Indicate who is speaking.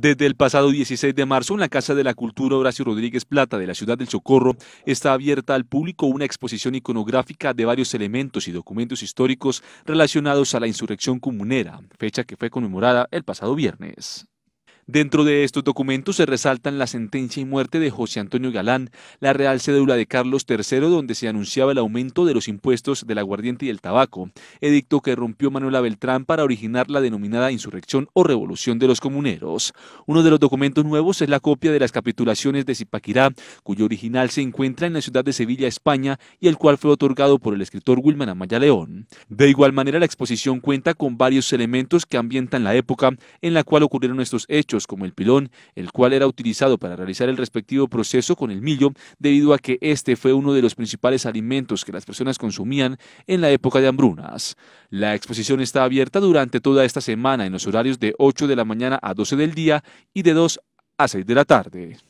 Speaker 1: Desde el pasado 16 de marzo, en la Casa de la Cultura Horacio Rodríguez Plata de la ciudad del Socorro, está abierta al público una exposición iconográfica de varios elementos y documentos históricos relacionados a la insurrección comunera, fecha que fue conmemorada el pasado viernes. Dentro de estos documentos se resaltan la sentencia y muerte de José Antonio Galán, la real cédula de Carlos III donde se anunciaba el aumento de los impuestos del aguardiente y el tabaco, edicto que rompió Manuela Beltrán para originar la denominada insurrección o revolución de los comuneros. Uno de los documentos nuevos es la copia de las capitulaciones de Zipaquirá, cuyo original se encuentra en la ciudad de Sevilla, España, y el cual fue otorgado por el escritor Wilman Amaya León. De igual manera, la exposición cuenta con varios elementos que ambientan la época en la cual ocurrieron estos hechos como el pilón, el cual era utilizado para realizar el respectivo proceso con el millo, debido a que este fue uno de los principales alimentos que las personas consumían en la época de hambrunas. La exposición está abierta durante toda esta semana en los horarios de 8 de la mañana a 12 del día y de 2 a 6 de la tarde.